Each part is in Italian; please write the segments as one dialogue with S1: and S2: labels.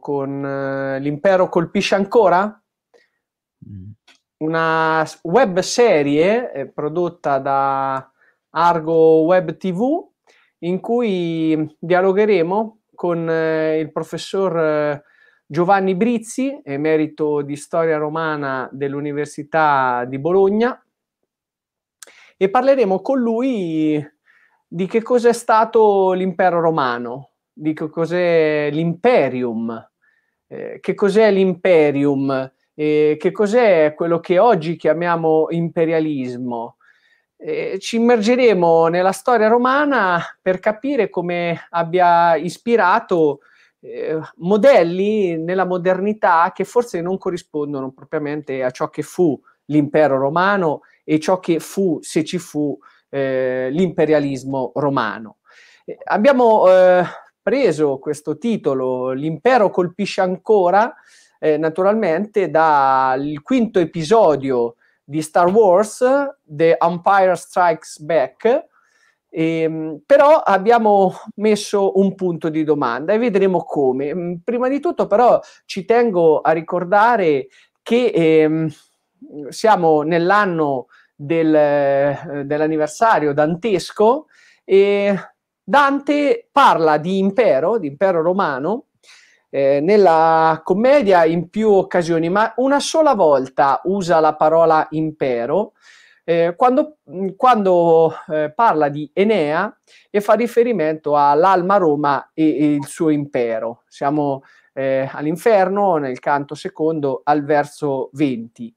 S1: con uh, L'impero colpisce ancora? Mm. Una web serie eh, prodotta da Argo Web TV in cui dialogheremo con eh, il professor eh, Giovanni Brizzi, emerito di storia romana dell'Università di Bologna, e parleremo con lui di che cosa è stato l'impero romano, dico cos'è l'imperium, eh, che cos'è l'imperium, eh, che cos'è quello che oggi chiamiamo imperialismo. Eh, ci immergeremo nella storia romana per capire come abbia ispirato eh, modelli nella modernità che forse non corrispondono propriamente a ciò che fu l'impero romano e ciò che fu, se ci fu, eh, l'imperialismo romano. Eh, abbiamo eh, preso questo titolo, L'impero colpisce ancora, eh, naturalmente, dal quinto episodio di Star Wars, The Empire Strikes Back, e, ehm, però abbiamo messo un punto di domanda e vedremo come. Mm, prima di tutto, però, ci tengo a ricordare che ehm, siamo nell'anno del, eh, dell'anniversario dantesco e Dante parla di impero, di impero romano, eh, nella commedia in più occasioni, ma una sola volta usa la parola impero. Eh, quando, mm, quando eh, parla di Enea e fa riferimento all'Alma Roma e, e il suo impero. Siamo eh, all'inferno nel canto secondo al verso 20.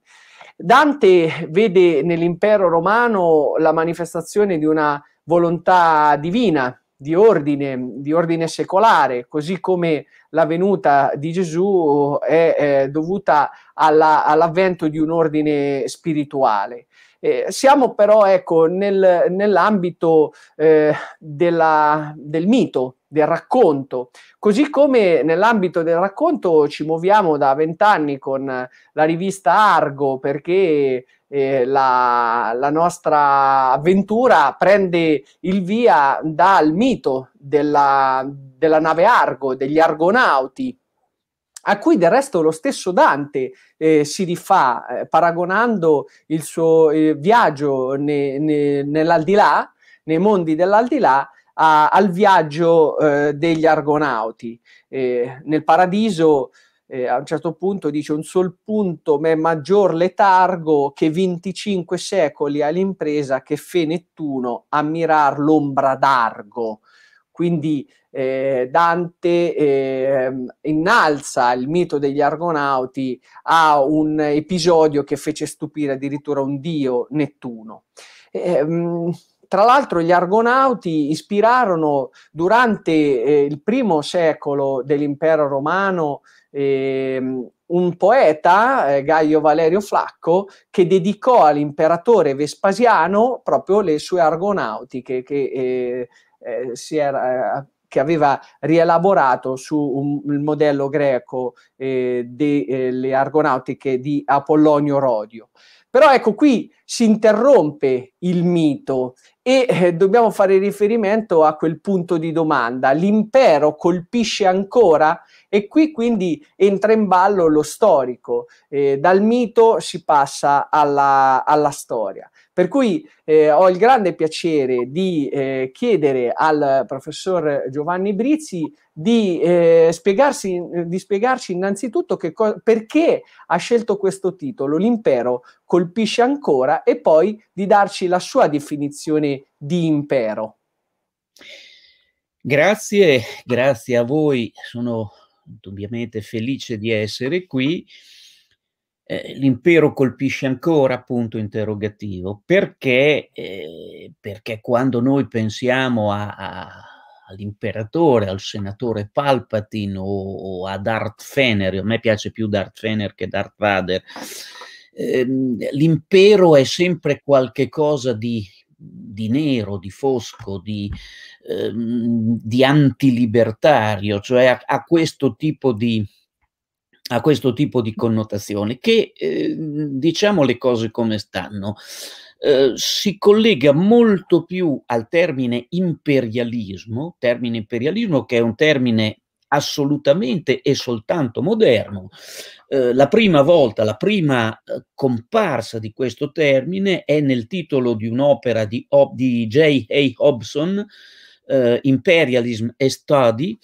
S1: Dante vede nell'impero romano la manifestazione di una volontà divina, di ordine, di ordine secolare, così come la venuta di Gesù è, eh, è dovuta alla, all'avvento di un ordine spirituale. Eh, siamo però ecco, nel, nell'ambito eh, della, del mito, del racconto, così come nell'ambito del racconto ci muoviamo da vent'anni con la rivista Argo, perché eh, la, la, nostra avventura prende il via dal mito della, della nave Argo, degli argonauti, a cui del resto lo stesso Dante eh, si rifà, eh, paragonando il suo eh, viaggio ne, ne, nell'aldilà, nei mondi dell'aldilà, a, al viaggio eh, degli argonauti. Eh, nel paradiso eh, a un certo punto dice un sol punto è maggior letargo che 25 secoli all'impresa che fe Nettuno a mirar l'ombra d'argo. Quindi eh, Dante eh, innalza il mito degli argonauti a un episodio che fece stupire addirittura un dio Nettuno. Mh, ehm, tra l'altro gli argonauti ispirarono durante eh, il primo secolo dell'impero romano ehm, un poeta, eh, Gaio Valerio Flacco, che dedicò all'imperatore Vespasiano proprio le sue argonautiche che, eh, eh, era, eh, che aveva rielaborato sul modello greco eh, delle eh, argonautiche di Apollonio Rodio. Però ecco qui si interrompe il mito e eh, dobbiamo fare riferimento a quel punto di domanda. L'impero colpisce ancora e qui quindi entra in ballo lo storico. Eh, dal mito si passa alla, alla storia. Per cui eh, ho il grande piacere di eh, chiedere al professor Giovanni Brizzi di, eh, di spiegarci innanzitutto co- perché ha scelto questo titolo, L'impero colpisce ancora, e poi di darci la sua definizione di impero.
S2: Grazie, grazie a voi, sono indubbiamente felice di essere qui eh, l'impero colpisce ancora, punto interrogativo, perché, eh, perché quando noi pensiamo a, a, all'imperatore, al senatore Palpatine o, o, a Darth Fener, a me piace più Darth Fener che Darth Vader, ehm, l'impero è sempre qualcosa di di nero, di fosco, di, ehm, di antilibertario, cioè ha, ha questo tipo di, a questo tipo di connotazione che, eh, diciamo le cose come stanno, eh, si collega molto più al termine imperialismo, termine imperialismo che è un termine assolutamente e soltanto moderno. Eh, la prima volta, la prima eh, comparsa di questo termine è nel titolo di un'opera di, di J. A. Hobson, eh, Imperialism e Study,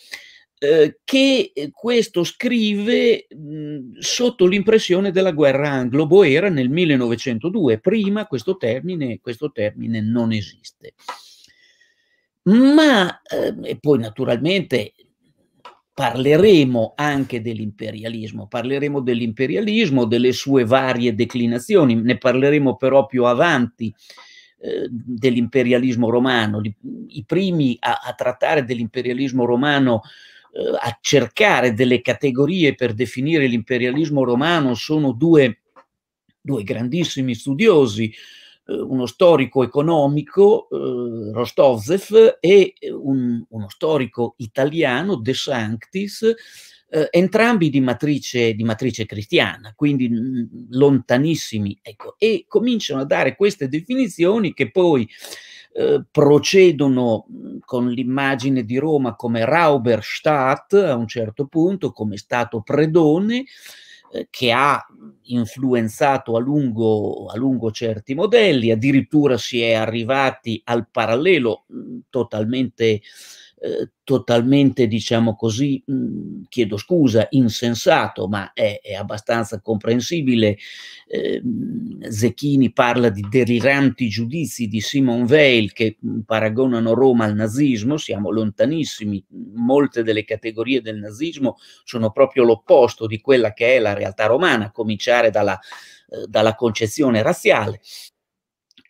S2: eh, che eh, questo scrive mh, mhmm, sotto l'impressione della guerra anglo-boera nel 1902. Prima questo termine, questo termine non esiste. Ma, eh, e poi naturalmente parleremo anche dell'imperialismo, parleremo dell'imperialismo, delle sue varie declinazioni, ne parleremo però più avanti eh, dell'imperialismo romano. I primi a, a trattare dell'imperialismo romano a cercare delle categorie per definire l'imperialismo romano sono due, due grandissimi studiosi, eh, uno storico economico, eh, Rostovzev, e un, uno storico italiano, De Sanctis, eh, entrambi di matrice, di matrice, cristiana, quindi mh, mm, lontanissimi. Ecco, e cominciano a dare queste definizioni che poi eh, procedono con l'immagine di Roma come Rauberstadt a un certo punto, come Stato Predone, eh, che ha influenzato a lungo, a lungo, certi modelli, addirittura si è arrivati al parallelo mh, totalmente eh, totalmente, diciamo così, mh, chiedo scusa, insensato, ma è, è abbastanza comprensibile. Eh, Zecchini parla di deliranti giudizi di Simon Weil che mh, paragonano Roma al nazismo, siamo lontanissimi, molte delle categorie del nazismo sono proprio l'opposto di quella che è la realtà romana, a cominciare dalla, eh, dalla concezione razziale.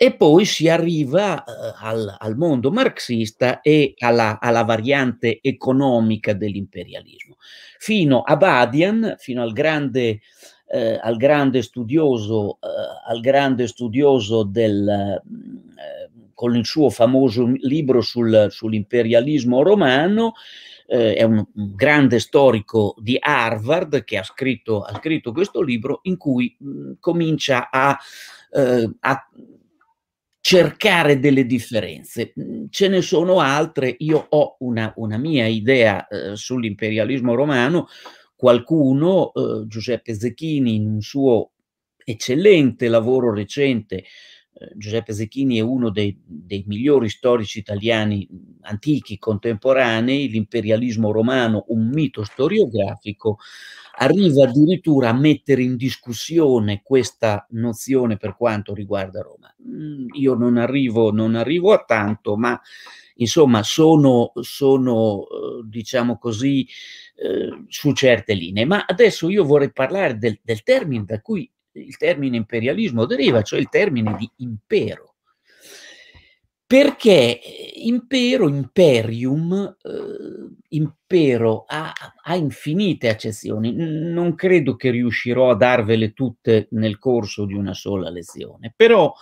S2: E poi si arriva eh, al, al, mondo marxista e alla, alla variante economica dell'imperialismo. Fino a Badian, fino al grande eh, al grande studioso, eh, al grande studioso del, eh, con il suo famoso libro sul, sull'imperialismo romano, eh, è un, un, grande storico di Harvard che ha scritto, ha scritto questo libro in cui mh, mm, comincia a, eh, a cercare delle differenze. Mm, ce ne sono altre, io ho una, una mia idea eh, sull'imperialismo romano, qualcuno, eh, Giuseppe Zecchini, in un suo eccellente lavoro recente eh, Giuseppe Zecchini è uno dei, dei, migliori storici italiani antichi, contemporanei, l'imperialismo romano, un mito storiografico, arriva addirittura a mettere in discussione questa nozione per quanto riguarda Roma. Io non arrivo, non arrivo a tanto, ma insomma sono, sono eh, diciamo così, eh, su certe linee. Ma adesso io vorrei parlare del, del termine da cui il termine imperialismo deriva, cioè il termine di impero. Perché eh, impero, imperium, eh, impero ha, ha, infinite accezioni. Non credo che riuscirò a darvele tutte nel corso di una sola lezione, però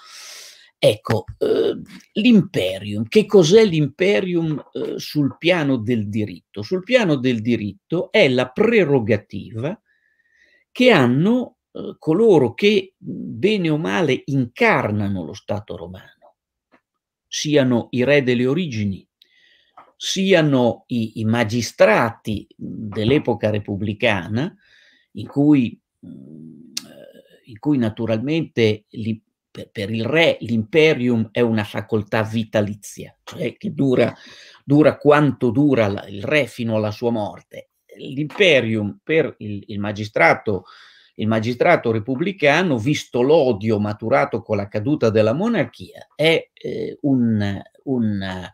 S2: ecco, eh, l'imperium, che cos'è l'imperium eh, sul piano del diritto? Sul piano del diritto è la prerogativa che hanno eh, coloro che bene o male incarnano lo Stato romano, siano i re delle origini, siano i, i magistrati dell'epoca repubblicana, in cui, eh, in cui naturalmente li, per, per, il re l'imperium è una facoltà vitalizia, cioè che dura, dura quanto dura la, il re fino alla sua morte. L'imperium per il, il magistrato il magistrato repubblicano, visto l'odio maturato con la caduta della monarchia, è eh, un, un, eh,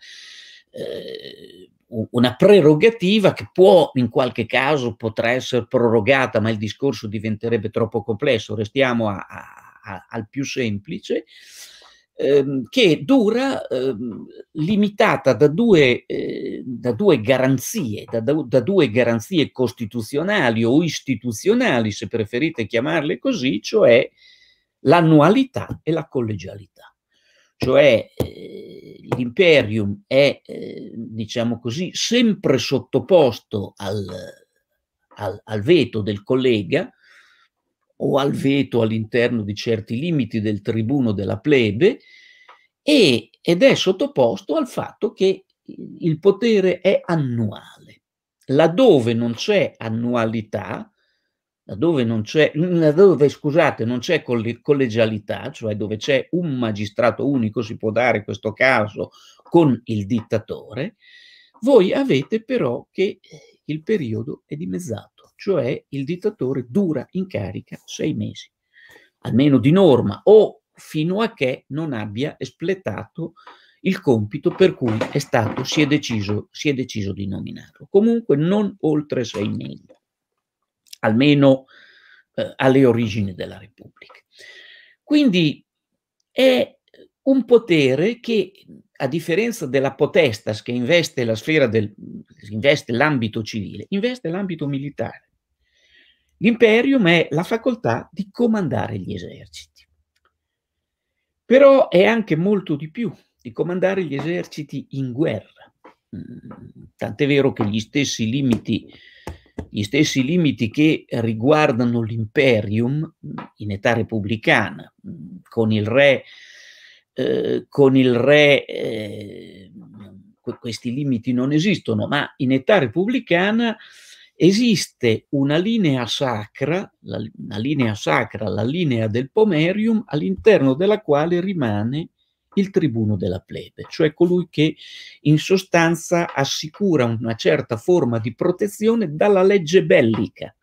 S2: una prerogativa che può in qualche caso potrà essere prorogata, ma il discorso diventerebbe troppo complesso, restiamo a, a, a, al più semplice ehm, che dura ehm, limitata da due, eh, da due garanzie, da, da, due garanzie costituzionali o istituzionali, se preferite chiamarle così, cioè l'annualità e la collegialità. Cioè eh, l'imperium è, eh, diciamo così, sempre sottoposto al, al, al veto del collega, o al veto all'interno di certi limiti del tribuno della plebe e, ed è sottoposto al fatto che il potere è annuale. Laddove non c'è annualità, laddove non c'è, laddove, scusate, non c'è collegialità, cioè dove c'è un magistrato unico, si può dare questo caso con il dittatore, voi avete però che il periodo è dimezzato cioè il dittatore dura in carica sei mesi, almeno di norma, o fino a che non abbia espletato il compito per cui è stato, si, è deciso, si è deciso di nominarlo. Comunque non oltre sei mesi, almeno eh, alle origini della Repubblica. Quindi è un potere che, a differenza della potestas che investe la sfera del, investe l'ambito civile, investe l'ambito militare. L'imperium è la facoltà di comandare gli eserciti. Però è anche molto di più di comandare gli eserciti in guerra. Mm, tant'è vero che gli stessi limiti, gli stessi limiti che riguardano l'imperium mm, in età repubblicana, mm, con il re, eh, con il re eh, questi limiti non esistono, ma in età repubblicana esiste una linea sacra, la, una linea sacra, la linea del pomerium, all'interno della quale rimane il tribuno della plebe, cioè colui che in sostanza assicura una certa forma di protezione dalla legge bellica,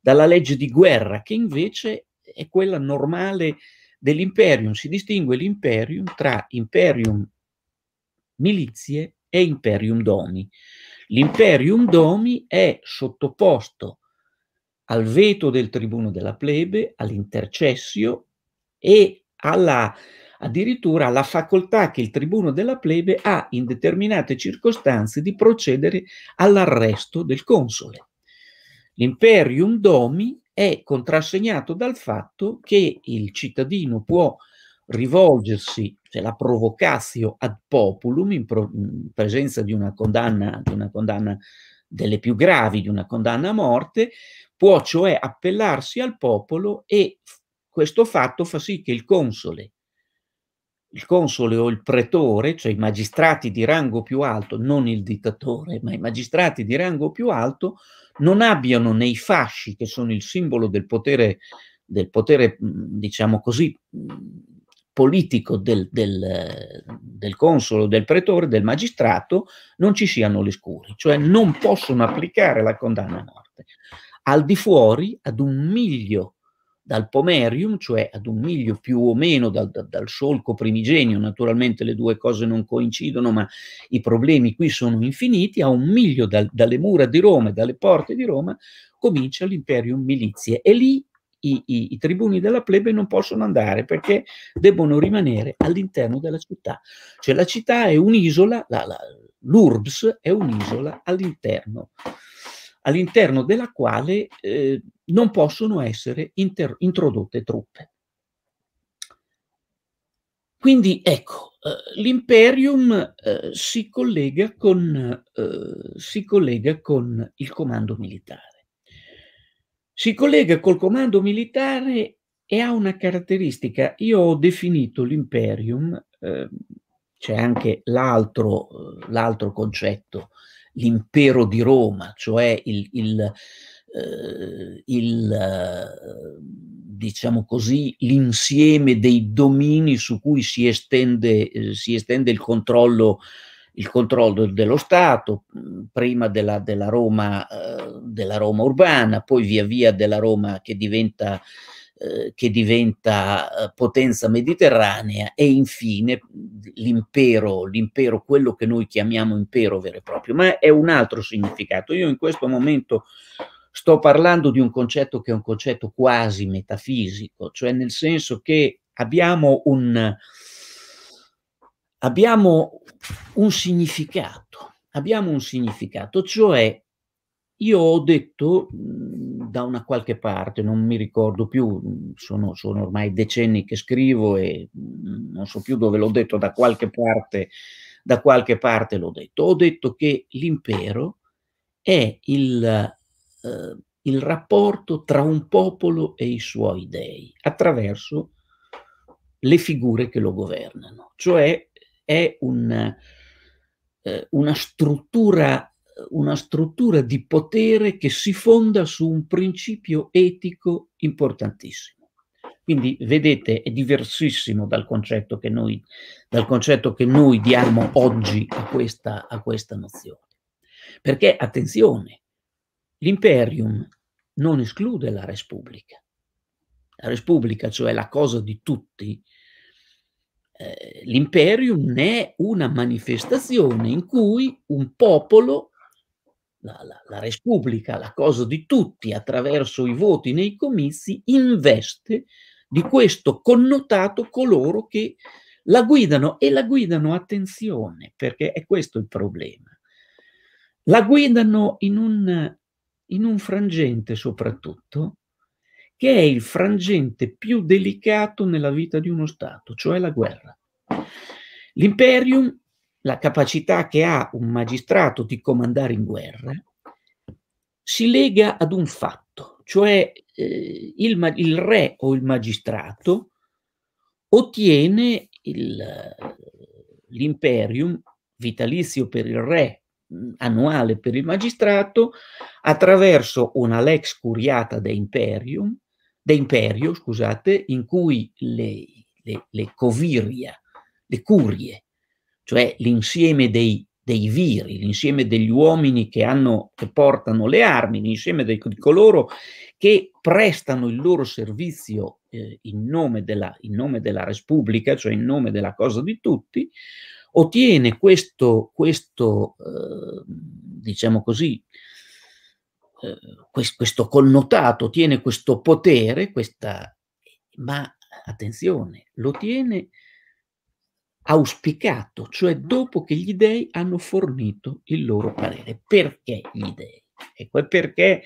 S2: dalla legge di guerra, che invece è quella normale dell'imperium. Si distingue l'imperium tra imperium milizie e imperium domi. L'imperium domi è sottoposto al veto del tribuno della plebe, all'intercessio e alla, addirittura alla facoltà che il tribuno della plebe ha in determinate circostanze di procedere all'arresto del console. L'imperium domi è contrassegnato dal fatto che il cittadino può rivolgersi, cioè la provocatio ad populum in, pro, in presenza di una, condanna, di una condanna delle più gravi, di una condanna a morte, può cioè appellarsi al popolo e questo fatto fa sì che il console, il console o il pretore, cioè i magistrati di rango più alto, non il dittatore, ma i magistrati di rango più alto, non abbiano nei fasci che sono il simbolo del potere, del potere diciamo così, politico del, del, del consolo, del pretore, del magistrato, non ci siano le scuri, cioè non possono applicare la condanna a morte. Al di fuori, ad un miglio dal pomerium, cioè ad un miglio più o meno dal, dal, solco primigenio, naturalmente le due cose non coincidono, ma i problemi qui sono infiniti, a un miglio dal, dalle mura di Roma e dalle porte di Roma comincia l'imperium milizie e lì i, i, i tribuni della plebe non possono andare perché debbono rimanere all'interno della città. Cioè la città è un'isola, la, la, l'URBS è un'isola all'interno, all'interno della quale eh, non possono essere inter- introdotte truppe. Quindi ecco, eh, l'imperium eh, si, collega con, eh, si collega con il comando militare si collega col comando militare e ha una caratteristica. Io ho definito l'imperium, eh, c'è anche l'altro, l'altro concetto, l'impero di Roma, cioè il, il, eh, il eh, diciamo così, l'insieme dei domini su cui si estende, eh, si estende il controllo il controllo dello Stato, mm, prima della, della, Roma, eh, della Roma, urbana, poi via via della Roma che diventa, eh, che diventa eh, potenza mediterranea e infine l'impero, l'impero, quello che noi chiamiamo impero vero e proprio, ma è un altro significato. Io in questo momento sto parlando di un concetto che è un concetto quasi metafisico, cioè nel senso che abbiamo un, abbiamo un significato, abbiamo un significato, cioè io ho detto da una qualche parte, non mi ricordo più, sono, sono ormai decenni che scrivo e non so più dove l'ho detto, da qualche parte, da qualche parte l'ho detto. Ho detto che l'impero è il, eh, il rapporto tra un popolo e i suoi dei attraverso le figure che lo governano, cioè è un, eh, una, struttura, una struttura di potere che si fonda su un principio etico importantissimo. Quindi vedete, è diversissimo dal concetto che noi, concetto che noi diamo oggi a questa, a questa nozione. Perché, attenzione, l'imperium non esclude la respubblica. La Repubblica, cioè la cosa di tutti, eh, l'imperium è una manifestazione in cui un popolo, la, la, la Repubblica, la cosa di tutti, attraverso i voti nei comizi, investe di questo connotato coloro che la guidano e la guidano, attenzione, perché è questo il problema. La guidano in un, in un frangente soprattutto che è il frangente più delicato nella vita di uno Stato, cioè la guerra. L'imperium, la capacità che ha un magistrato di comandare in guerra, si lega ad un fatto, cioè eh, il, il, re o il magistrato ottiene l'imperium vitalizio per il re, mm, annuale per il magistrato, attraverso una lex curiata de imperium, d'imperio, scusate, in cui le, le, le coviria, le curie, cioè l'insieme dei, dei viri, l'insieme degli uomini che, hanno, che portano le armi, l'insieme dei, di coloro che prestano il loro servizio eh, in, nome della, in nome della Repubblica, cioè in nome della cosa di tutti, ottiene questo, questo eh, diciamo così, eh, questo connotato, tiene questo potere, questa, ma attenzione, lo tiene auspicato, cioè dopo che gli dèi hanno fornito il loro parere. Perché gli dèi? Ecco, e perché,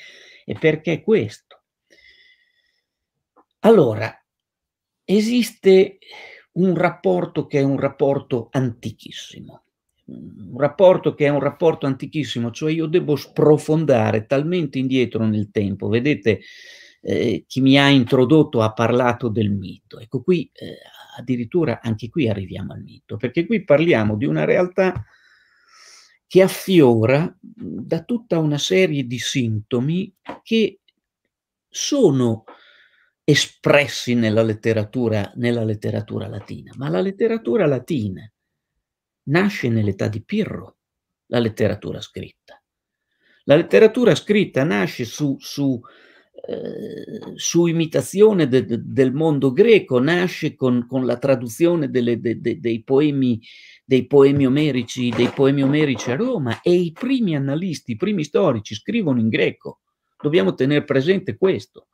S2: e perché questo? Allora, esiste un rapporto che è un rapporto antichissimo, un rapporto che è un rapporto antichissimo, cioè io devo sprofondare talmente indietro nel tempo. Vedete, eh, chi mi ha introdotto ha parlato del mito. Ecco, qui eh, addirittura anche qui arriviamo al mito, perché qui parliamo di una realtà che affiora da tutta una serie di sintomi che sono espressi nella letteratura, nella letteratura latina, ma la letteratura latina nasce nell'età di Pirro la letteratura scritta. La letteratura scritta nasce su, su, eh, su imitazione de, de, del mondo greco, nasce con, con la traduzione delle, de, dei, poemi, dei, poemi omerici, dei poemi omerici a Roma e i primi analisti, i primi storici scrivono in greco. Dobbiamo tenere presente questo.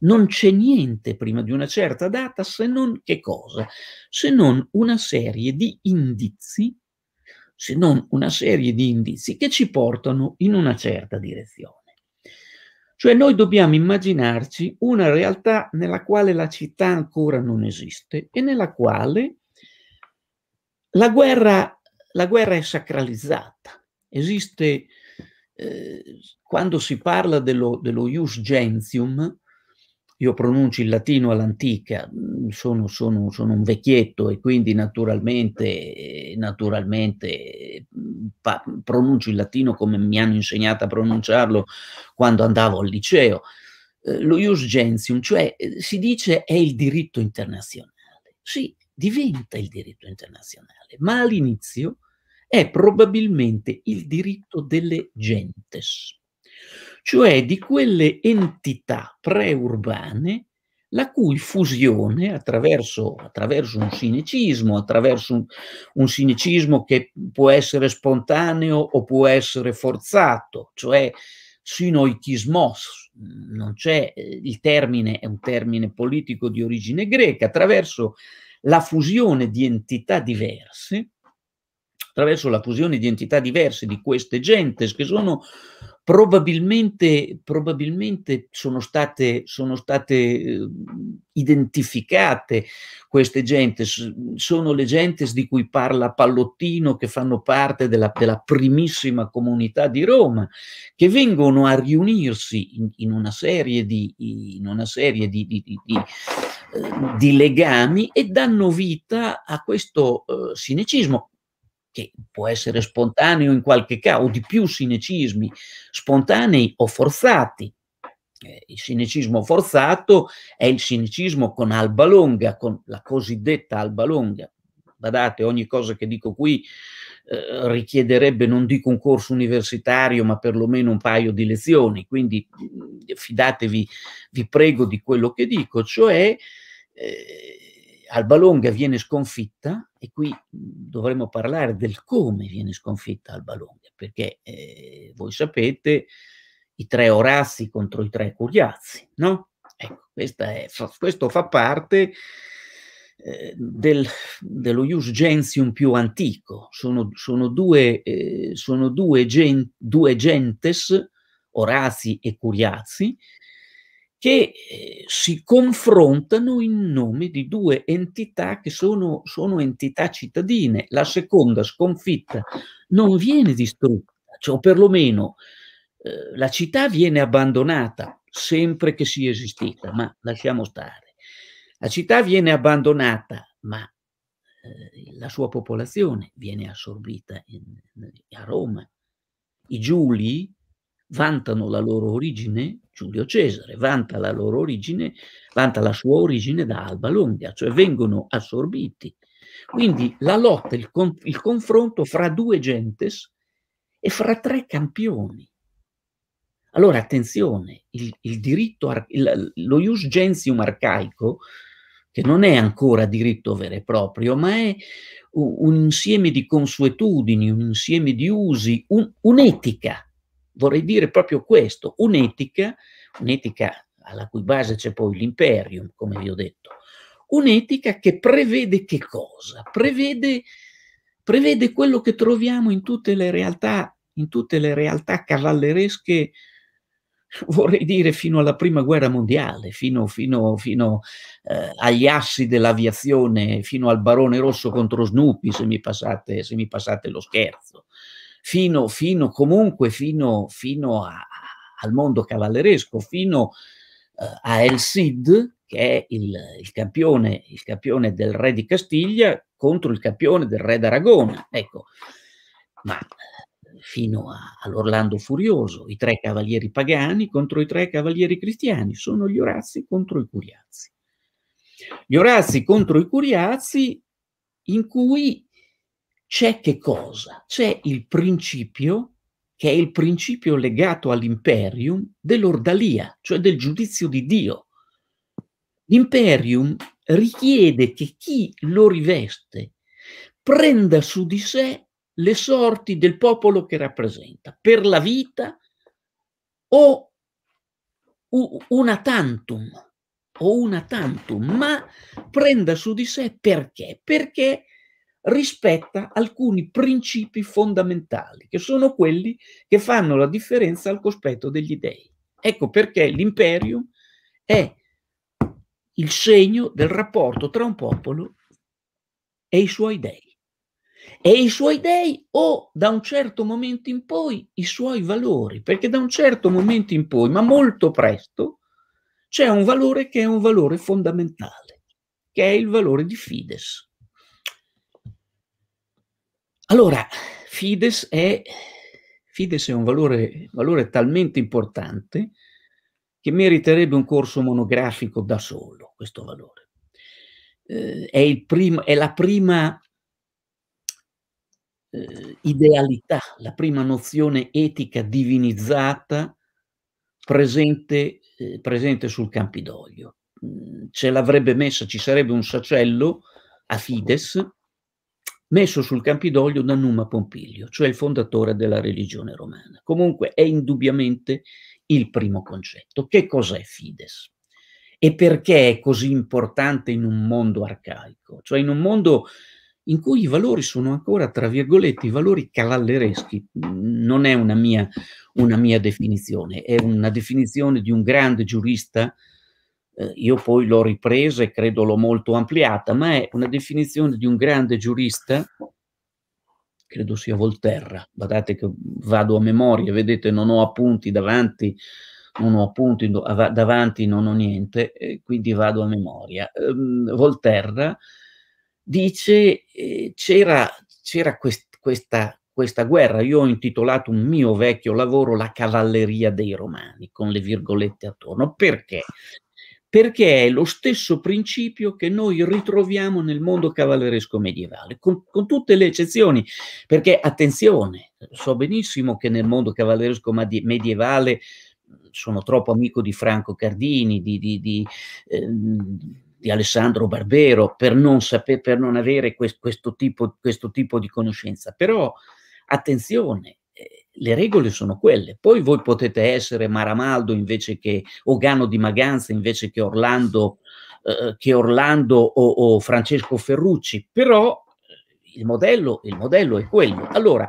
S2: Non c'è niente prima di una certa data se non che cosa? Se non una serie di indizi, se non una serie di indizi che ci portano in una certa direzione. Cioè noi dobbiamo immaginarci una realtà nella quale la città ancora non esiste e nella quale la guerra, la guerra è sacralizzata. Esiste, eh, quando si parla dello, dello jus gentium, io pronuncio il latino all'antica, mm, sono, sono, sono un vecchietto e quindi naturalmente, naturalmente mm, pa- pronuncio il latino come mi hanno insegnato a pronunciarlo quando andavo al liceo. Eh, lo ius gentium, cioè eh, si dice è il diritto internazionale. Sì, diventa il diritto internazionale, ma all'inizio è probabilmente il diritto delle gentes cioè di quelle entità preurbane la cui fusione attraverso, attraverso un cinecismo, attraverso un, un cinecismo che può essere spontaneo o può essere forzato, cioè sinoichismos, non c'è eh, il termine, è un termine politico di origine greca, attraverso la fusione di entità diverse, attraverso la fusione di entità diverse di queste gentes che sono Probabilmente, probabilmente sono state, sono state eh, identificate queste gentes, sono le gentes di cui parla Pallottino che fanno parte della, della primissima comunità di Roma, che vengono a riunirsi in, in una serie di, in una serie di, di, di, di eh, di legami e danno vita a questo uh, eh, cinecismo che può essere spontaneo in qualche caso, o di più sinecismi spontanei o forzati. Eh, il sinecismo forzato è il sinecismo con alba longa, con la cosiddetta alba longa. Badate, ogni cosa che dico qui eh, richiederebbe, non dico un corso universitario, ma perlomeno un paio di lezioni, quindi mm, fidatevi, vi prego di quello che dico, cioè eh, Albalonga viene sconfitta e qui dovremmo parlare del come viene sconfitta Albalonga, perché eh, voi sapete i tre Orazzi contro i tre Curiazzi, no? Ecco, è, fa, questo fa parte eh, del, dello ius gentium più antico, sono, sono, due, eh, sono due, gen, due, gentes, Orazi e Curiazzi, che eh, si confrontano in nome di due entità che sono, sono entità cittadine. La seconda sconfitta non viene distrutta, cioè, o perlomeno eh, la città viene abbandonata, sempre che sia esistita, ma lasciamo stare. La città viene abbandonata, ma eh, la sua popolazione viene assorbita in, in, a Roma. I Giuli vantano la loro origine Giulio Cesare, vanta la, loro origine, vanta la sua origine da Alba Longa, cioè vengono assorbiti. Quindi la lotta, il, con, il confronto fra due gentes e fra tre campioni. Allora attenzione, il, il diritto, il, lo ius gentium arcaico, che non è ancora diritto vero e proprio, ma è un, insieme di consuetudini, un insieme di usi, un, un'etica vorrei dire proprio questo, un'etica, un'etica alla cui base c'è poi l'imperium, come vi ho detto, un'etica che prevede che cosa? Prevede, prevede quello che troviamo in tutte le realtà, in tutte le realtà cavalleresche, vorrei dire fino alla prima guerra mondiale, fino, fino, fino eh, agli assi dell'aviazione, fino al barone rosso contro Snoopy, se mi passate, se mi passate lo scherzo fino, fino comunque fino, fino a, al mondo cavalleresco, fino eh, a El Cid, che è il, il, campione, il campione del re di Castiglia contro il campione del re d'Aragona. Ecco, ma eh, fino a, all'Orlando Furioso, i tre cavalieri pagani contro i tre cavalieri cristiani, sono gli Orazzi contro i Curiazzi. Gli Orazzi contro i Curiazzi in cui c'è che cosa? C'è il principio, che è il principio legato all'imperium, dell'ordalia, cioè del giudizio di Dio. L'imperium richiede che chi lo riveste prenda su di sé le sorti del popolo che rappresenta, per la vita o una tantum, o una tantum, ma prenda su di sé perché? Perché rispetta alcuni principi fondamentali, che sono quelli che fanno la differenza al cospetto degli dèi. Ecco perché l'imperium è il segno del rapporto tra un popolo e i suoi dèi. E i suoi dèi o da un certo momento in poi i suoi valori, perché da un certo momento in poi, ma molto presto, c'è un valore che è un valore fondamentale, che è il valore di Fides. Allora, Fides è, Fides è un valore, valore talmente importante che meriterebbe un corso monografico da solo, questo valore. Eh, è, prim, è, la prima eh, idealità, la prima nozione etica divinizzata presente, eh, presente sul Campidoglio. Mm, ce l'avrebbe messa, ci sarebbe un sacello a Fides, messo sul Campidoglio da Numa Pompilio, cioè il fondatore della religione romana. Comunque è indubbiamente il primo concetto. Che cos'è Fides? E perché è così importante in un mondo arcaico? Cioè in un mondo in cui i valori sono ancora, tra virgolette, i valori cavallereschi. Non è una mia, una mia definizione, è una definizione di un grande giurista eh, io poi l'ho ripresa e credo l'ho molto ampliata, ma è una definizione di un grande giurista, credo sia Volterra, guardate che vado a memoria, vedete non ho appunti davanti, non ho appunti davanti, non ho niente, eh, quindi vado a memoria. Ehm, Volterra dice eh, c'era, c'era quest, questa, questa guerra. Io ho intitolato un mio vecchio lavoro La cavalleria dei romani, con le virgolette attorno. Perché? perché è lo stesso principio che noi ritroviamo nel mondo cavalleresco medievale, con, con, tutte le eccezioni, perché attenzione, so benissimo che nel mondo cavalleresco medievale sono troppo amico di Franco Cardini, di, di, di, eh, di Alessandro Barbero, per non, saper, per non avere que questo, tipo, questo, tipo, di conoscenza, però attenzione. Eh, le regole sono quelle. Poi voi potete essere Maramaldo invece che Ogano di Maganza, invece che Orlando, eh, che Orlando o, o, Francesco Ferrucci, però eh, il modello, il modello è quello. Allora,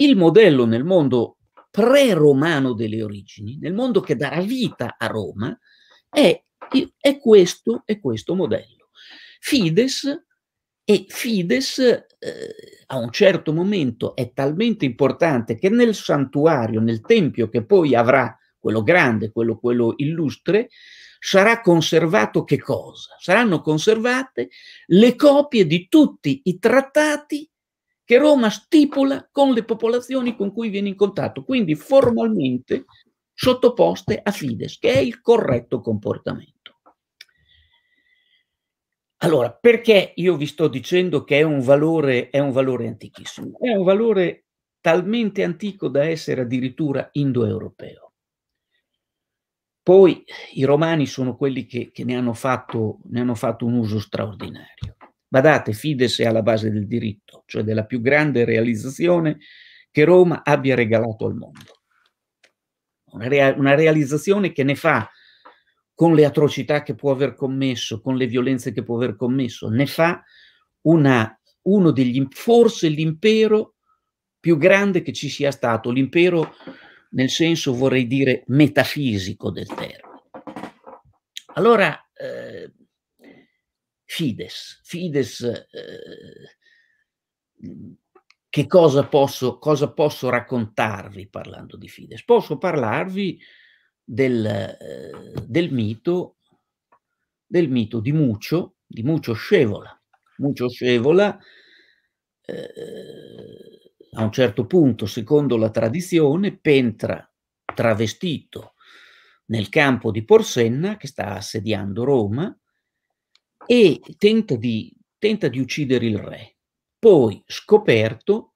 S2: il modello nel mondo pre-romano delle origini, nel mondo che darà vita a Roma, è, è, questo, è questo modello. Fides e Fides eh, a un certo momento è talmente importante che nel santuario, nel tempio che poi avrà, quello grande, quello, quello illustre, sarà conservato che cosa? Saranno conservate le copie di tutti i trattati che Roma stipula con le popolazioni con cui viene in contatto, quindi formalmente sottoposte a Fides, che è il corretto comportamento. Allora, perché io vi sto dicendo che è un valore, è un valore antichissimo? È un valore talmente antico da essere addirittura indoeuropeo. Poi i romani sono quelli che, che ne, hanno fatto, ne hanno fatto un uso straordinario. Badate, Fides è alla base del diritto, cioè della più grande realizzazione che Roma abbia regalato al mondo. Una, rea- una realizzazione che ne fa con le atrocità che può aver commesso, con le violenze che può aver commesso, ne fa una, uno degli, forse l'impero più grande che ci sia stato, l'impero nel senso vorrei dire metafisico del termine. Allora, eh, Fides, Fides eh, che cosa posso, cosa posso raccontarvi parlando di Fides? Posso parlarvi del, eh, del, mito, del mito di Muccio, di Muccio Scevola. Muccio Scevola eh, a un certo punto, secondo la tradizione, pentra travestito nel campo di Porsenna, che sta assediando Roma, e tenta di, tenta di uccidere il re. Poi, scoperto,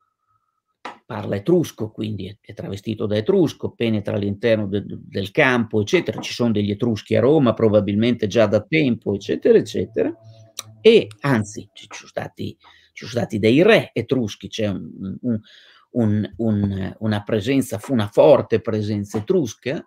S2: parla etrusco, quindi è, travestito da etrusco, penetra all'interno de, del campo, eccetera. Ci sono degli etruschi a Roma, probabilmente già da tempo, eccetera, eccetera. E anzi, ci sono stati, ci sono stati dei re etruschi, c'è un, un, un, una presenza, una forte presenza etrusca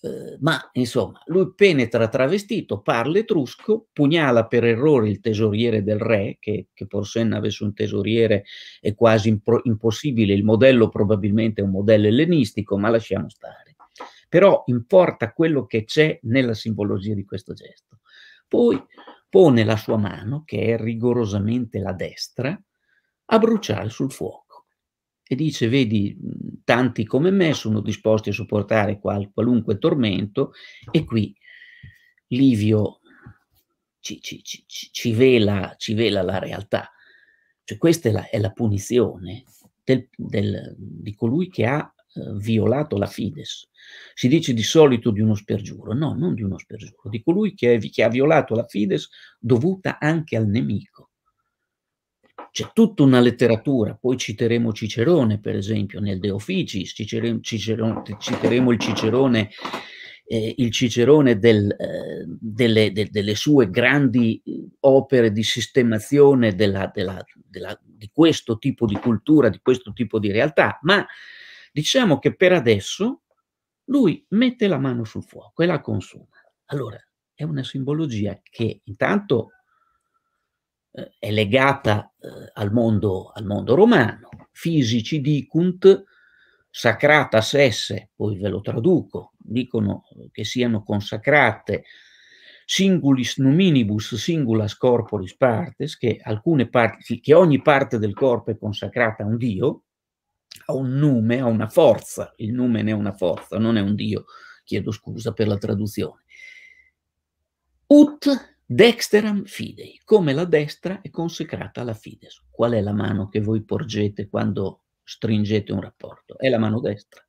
S2: Ehm, ma insomma, lui penetra travestito, parla etrusco, pugnala per errore il tesoriere del re, che, che Porsenna avesse un tesoriere è quasi impro- impossibile, il modello probabilmente è un modello ellenistico, ma lasciamo stare. Però importa quello che c'è nella simbologia di questo gesto. Poi pone la sua mano, che è rigorosamente la destra, a bruciare sul fuoco e dice, vedi, tanti come me sono disposti a sopportare qual, qualunque tormento e qui Livio ci, ci, ci, ci vela, vela, la realtà. Cioè questa è la, è la punizione del, del, di colui che ha eh, violato la Fides. Si dice di solito di uno spergiuro, no, non di uno spergiuro, di colui che, è, che ha violato la Fides dovuta anche al nemico. C'è tutta una letteratura, poi citeremo Cicerone, per esempio, nel De Officis, Cicerone, Cicerone, citeremo il Cicerone, eh, il Cicerone del, eh, delle, de, delle, sue grandi eh, opere di sistemazione della, della, della, di questo tipo di cultura, di questo tipo di realtà, ma diciamo che per adesso lui mette la mano sul fuoco e la consuma. Allora, è una simbologia che intanto eh, è legata eh, al, mondo, al mondo romano, fisici dicunt, sacrata sesse, poi ve lo traduco, dicono che siano consacrate singulis numinibus, singulas corporis partes, che, alcune parti, che ogni parte del corpo è consacrata a un Dio, a un nume, a una forza, il nome è una forza, non è un Dio, chiedo scusa per la traduzione. Ut Dexteram fidei, come la destra è consacrata alla fides. Qual è la mano che voi porgete quando stringete un rapporto? È la mano destra.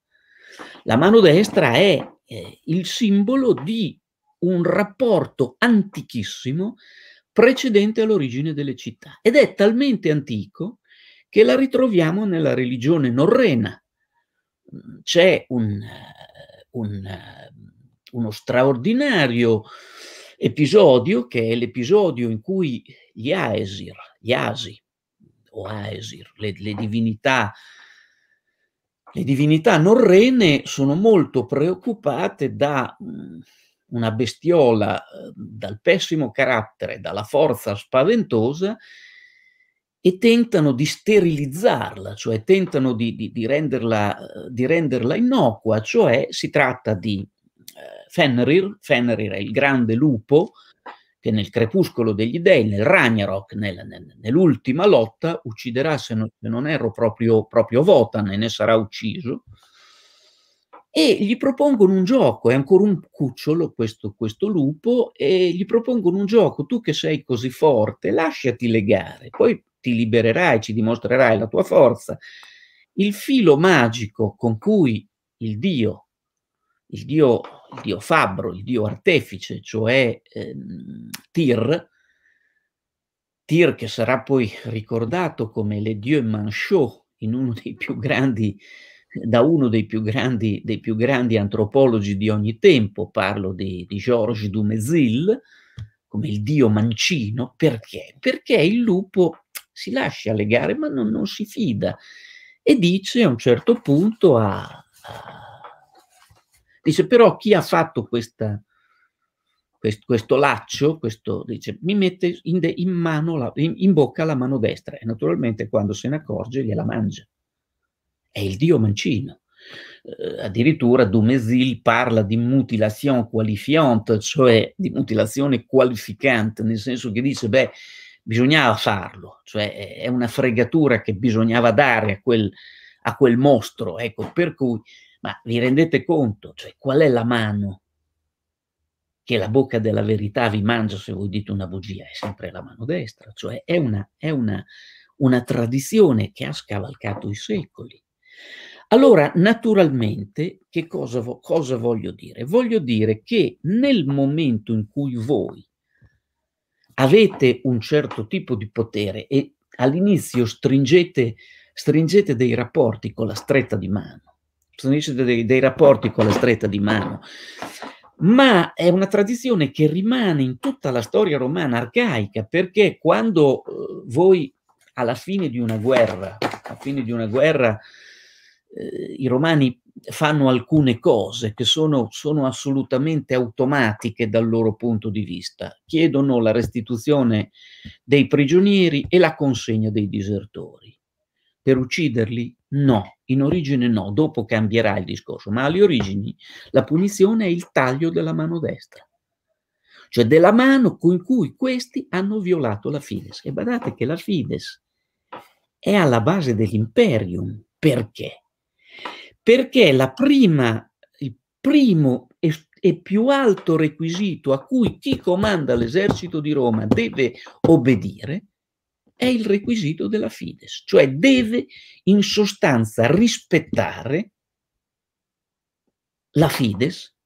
S2: La mano destra è eh, il simbolo di un rapporto antichissimo precedente all'origine delle città ed è talmente antico che la ritroviamo nella religione norrena. C'è un, un, uno straordinario episodio che è l'episodio in cui gli Aesir, gli Asi o Aesir, le, le divinità le divinità norrene sono molto preoccupate da mm, una bestiola eh, dal pessimo carattere, dalla forza spaventosa e tentano di sterilizzarla, cioè tentano di, di, di, renderla, eh, di renderla innocua, cioè si tratta di Fenrir, Fenrir è il grande lupo che nel crepuscolo degli dei, nel Ragnarok, nel, nel, nell'ultima lotta, ucciderà, se non, se non erro, proprio, proprio Votan e ne sarà ucciso. E gli propongono un gioco, è ancora un cucciolo questo, questo lupo, e gli propongono un gioco, tu che sei così forte, lasciati legare, poi ti libererai, ci dimostrerai la tua forza. Il filo magico con cui il Dio il dio, il dio fabbro, il dio artefice, cioè ehm, Tir, Tir che sarà poi ricordato come le dieu manchot in uno dei più grandi da uno dei più, grandi, dei più grandi, antropologi di ogni tempo, parlo di, di Georges Dumézil, come il dio mancino, perché? Perché il lupo si lascia legare ma non, non si fida e dice a un certo punto a, a Dice però chi ha fatto questa, quest, questo laccio, questo, dice, mi mette in, de, in, la, in, in, bocca la mano destra e naturalmente quando se ne accorge gliela mangia. È il dio mancino. Eh, addirittura Dumézil parla di mutilazione qualifiante, cioè di mutilazione qualificante, nel senso che dice, beh, bisognava farlo, cioè è una fregatura che bisognava dare a quel, a quel mostro, ecco, per cui ma vi rendete conto? Cioè, qual è la mano che la bocca della verità vi mangia se voi dite una bugia? È sempre la mano destra. Cioè, è una, è una, una tradizione che ha scavalcato i secoli. Allora, naturalmente, che cosa, cosa voglio dire? Voglio dire che nel momento in cui voi avete un certo tipo di potere e all'inizio stringete, stringete dei rapporti con la stretta di mano, sono dei, dei rapporti con la stretta di mano. Ma è una tradizione che rimane in tutta la storia romana arcaica, perché quando eh, voi alla fine di una guerra, alla fine di una guerra, eh, i romani fanno alcune cose che sono, sono, assolutamente automatiche dal loro punto di vista. Chiedono la restituzione dei prigionieri e la consegna dei disertori. Per ucciderli? No in origine no, dopo cambierà il discorso, ma alle origini la punizione è il taglio della mano destra, cioè della mano con cui questi hanno violato la Fides. E badate che la Fides è alla base dell'imperium. Perché? Perché prima, il primo e più alto requisito a cui chi comanda l'esercito di Roma deve obbedire è il requisito della Fides, cioè deve in sostanza rispettare la Fides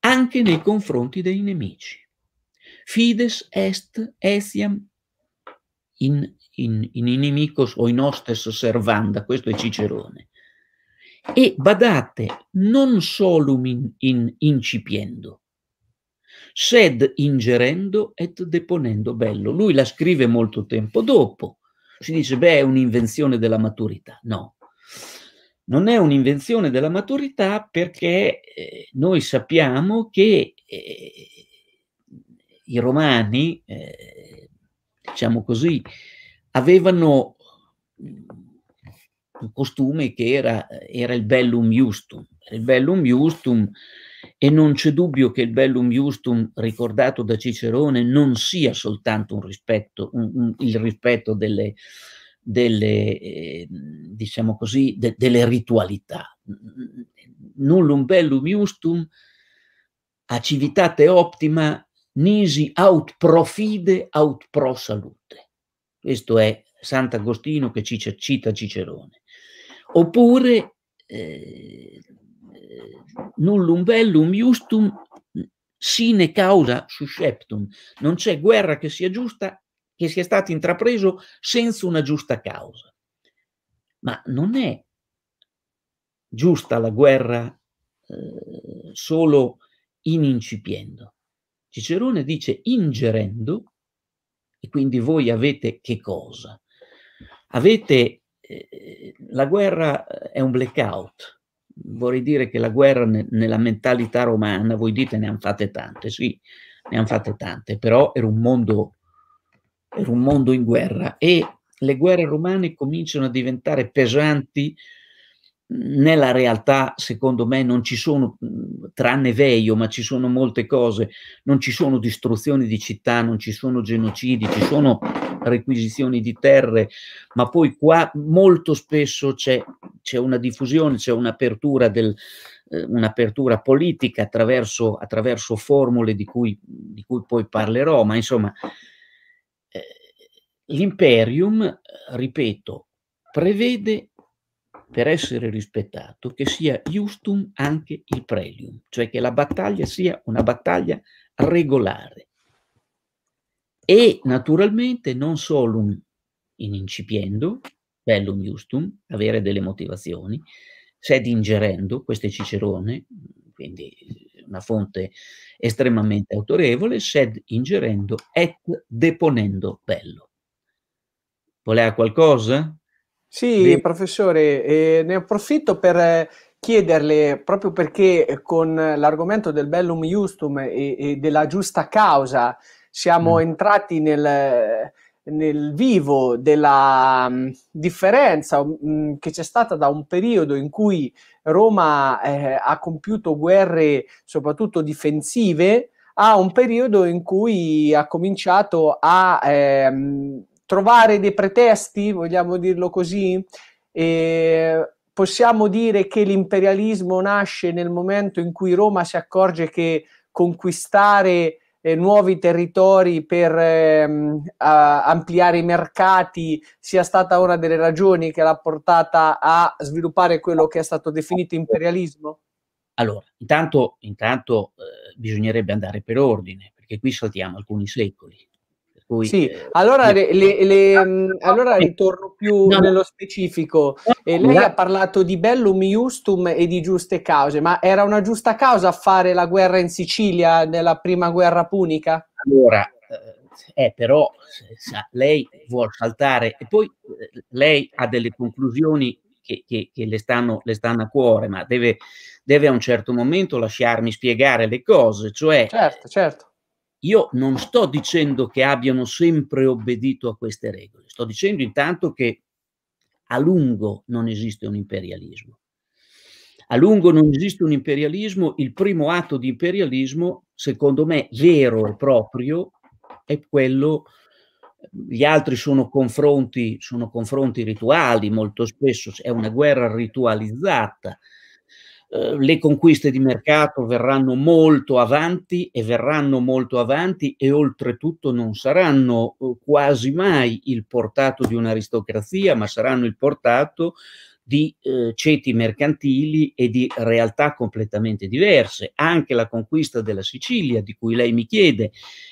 S2: anche nei confronti dei nemici. Fides est etiam in, in, in inimicos o in hostes servanda, questo è Cicerone. E badate, non solum in, in incipiendo, sed ingerendo et deponendo bello. Lui la scrive molto tempo dopo. Si dice, beh, è un'invenzione della maturità. No, non è un'invenzione della maturità perché eh, noi sappiamo che eh, i romani, eh, diciamo così, avevano un mm, costume che era, era il bellum justum. Il bellum justum e non c'è dubbio che il bellum justum ricordato da Cicerone non sia soltanto un rispetto, un, un, il rispetto delle, delle, eh, diciamo così, de, delle ritualità. Nullum bellum justum, a civitate optima, nisi aut profide aut pro salute. Questo è Sant'Agostino che cita Cicerone. Oppure eh, nullum bellum justum sine causa susceptum. Non c'è guerra che sia giusta, che sia stata intrapresa senza una giusta causa. Ma non è giusta la guerra eh, solo in incipiendo. Cicerone dice ingerendo, e quindi voi avete che cosa? Avete, eh, la guerra è un blackout, vorrei dire che la guerra ne, nella mentalità romana, voi dite ne hanno fatte tante, sì, ne hanno fatte tante, però era un mondo, era un mondo in guerra e le guerre romane cominciano a diventare pesanti nella realtà, secondo me, non ci sono, mhmm, tranne Veio, ma ci sono molte cose, non ci sono distruzioni di città, non ci sono genocidi, ci sono requisizioni di terre, ma poi qua molto spesso c'è, c'è una diffusione, c'è un'apertura, del, eh, un'apertura politica attraverso, attraverso formule di cui, di cui, poi parlerò, ma insomma eh, l'imperium, ripeto, prevede per essere rispettato, che sia justum anche il prelium, cioè che la battaglia sia una battaglia regolare. E naturalmente non solum in incipiendo, bellum justum, avere delle motivazioni, sed ingerendo, questo è Cicerone, quindi una fonte estremamente autorevole, sed ingerendo et deponendo bello. Voleva qualcosa?
S1: Sì, Di... professore, eh, ne approfitto per eh, chiederle, proprio perché eh, con l'argomento del bellum justum e, e della giusta causa siamo mm. entrati nel, nel, vivo della mh, mm, differenza mh, mm, che c'è stata da un periodo in cui Roma eh, ha compiuto guerre soprattutto difensive a un periodo in cui ha cominciato a... Ehm, trovare dei pretesti, vogliamo dirlo così, eh, possiamo dire che l'imperialismo nasce nel momento in cui Roma si accorge che conquistare eh, nuovi territori per ehm, ampliare i mercati sia stata una delle ragioni che l'ha portata a sviluppare quello che è stato definito imperialismo?
S2: Allora, intanto, intanto eh, bisognerebbe andare per ordine, perché qui saltiamo alcuni secoli. Cui, sì, eh, allora,
S1: le, le, le, no, mm, allora, ritorno più no, nello specifico. Eh, lei no. ha parlato di bellum justum e di giuste cause, ma era una giusta causa fare la guerra in Sicilia nella prima guerra punica?
S2: Allora, eh, eh però sa, lei vuole saltare e poi eh, lei ha delle conclusioni che, che, che le, stanno, le, stanno, a cuore, ma deve, deve, a un certo momento lasciarmi spiegare le cose, cioè certo, certo. Io non sto dicendo che abbiano sempre obbedito a queste regole, sto dicendo intanto che a lungo non esiste un imperialismo. A lungo non esiste un imperialismo, il primo atto di imperialismo, secondo me, vero e proprio, è quello gli altri sono confronti, sono confronti rituali, molto spesso è una guerra ritualizzata, Ehm, le conquiste di mercato verranno molto avanti e verranno molto avanti e oltretutto non saranno eh, quasi mai il portato di un'aristocrazia, ma saranno il portato di eh, ceti mercantili e di realtà completamente diverse. Anche la conquista della Sicilia, di cui lei mi chiede,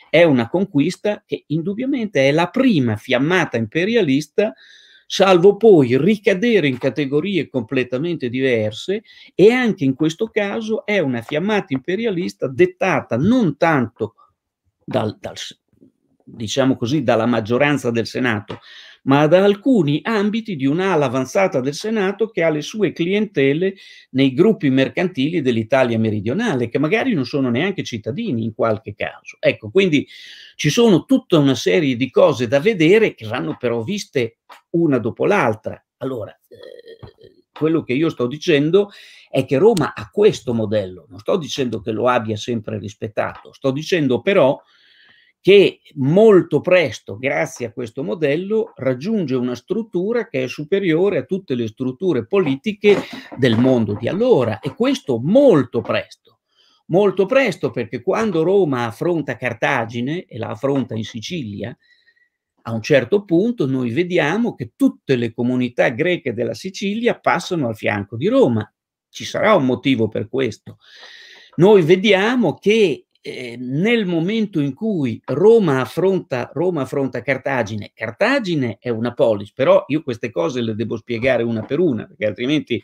S2: è una conquista che indubbiamente è la prima fiammata imperialista salvo poi ricadere in categorie completamente diverse e anche in questo caso è una fiammata imperialista dettata non tanto dal, dal diciamo così, dalla maggioranza del Senato, ma da alcuni ambiti di un'ala avanzata del Senato che ha le sue clientele nei gruppi mercantili dell'Italia meridionale, che magari non sono neanche cittadini in qualche caso. Ecco, quindi ci sono tutta una serie di cose da vedere che vanno però viste una dopo l'altra. Allora, eh, quello che io sto dicendo è che Roma ha questo modello, non sto dicendo che lo abbia sempre rispettato, sto dicendo però che molto presto, grazie a questo modello, raggiunge una struttura che è superiore a tutte le strutture politiche del mondo di allora e questo molto presto. Molto presto perché quando Roma affronta Cartagine e la affronta in Sicilia, a un certo punto noi vediamo che tutte le comunità greche della Sicilia passano al fianco di Roma. Ci sarà un motivo per questo. Noi vediamo che eh, nel momento in cui Roma affronta, Roma affronta Cartagine, Cartagine è una polis, però io queste cose le devo spiegare una per una, perché altrimenti,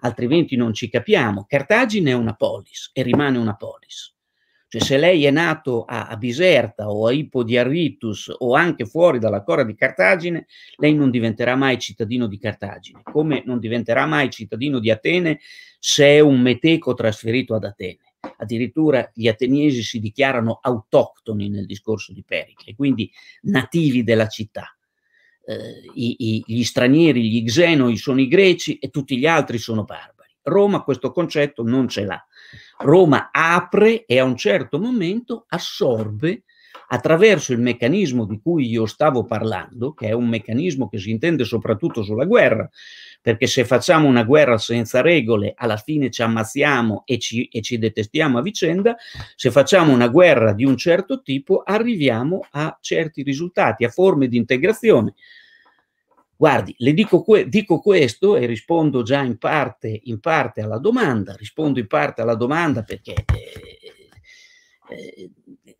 S2: altrimenti non ci capiamo. Cartagine è una polis e rimane una polis. Cioè se lei è nato a, a Biserta o a Ipo di Arritus o anche fuori dalla cora di Cartagine, lei non diventerà mai cittadino di Cartagine, come non diventerà mai cittadino di Atene se è un meteco trasferito ad Atene addirittura gli ateniesi si dichiarano autoctoni nel discorso di Pericle, quindi nativi della città. Eh, i, i, gli stranieri, gli xenoi sono i greci e tutti gli altri sono barbari. Roma questo concetto non ce l'ha. Roma apre e a un certo momento assorbe attraverso il meccanismo di cui io stavo parlando, che è un meccanismo che si intende soprattutto sulla guerra, perché se facciamo una guerra senza regole, alla fine ci ammazziamo e ci, e ci detestiamo a vicenda, se facciamo una guerra di un certo tipo arriviamo a certi risultati, a forme di integrazione. Guardi, le dico, que- dico, questo e rispondo già in parte, in parte, alla domanda, rispondo in parte alla domanda perché eh, eh,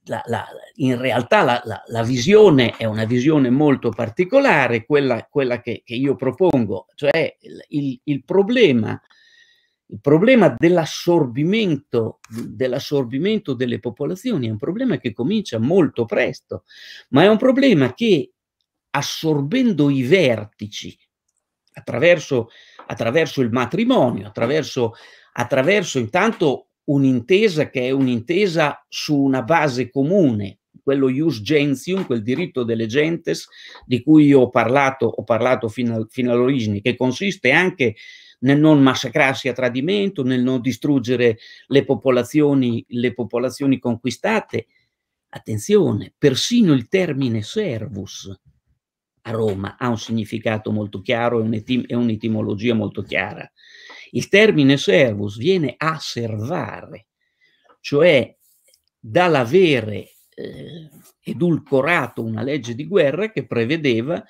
S2: la, la, in realtà la, la, visione è una visione molto particolare, quella, quella che, che, io propongo, cioè il, il, il, problema, il problema dell'assorbimento, dell'assorbimento delle popolazioni è un problema che comincia molto presto, ma è un problema che assorbendo i vertici attraverso, attraverso il matrimonio, attraverso, attraverso intanto un'intesa che è un'intesa su una base comune, quello ius gentium, quel diritto delle gentes di cui io ho parlato, ho parlato fino, a, fino all'origine, che consiste anche nel non massacrarsi a tradimento, nel non distruggere le popolazioni, le popolazioni conquistate. Attenzione, persino il termine servus a Roma ha un significato molto chiaro e un'etim- un'etimologia molto chiara. Il termine servus viene a servare, cioè dall'avere eh, edulcorato una legge di guerra che prevedeva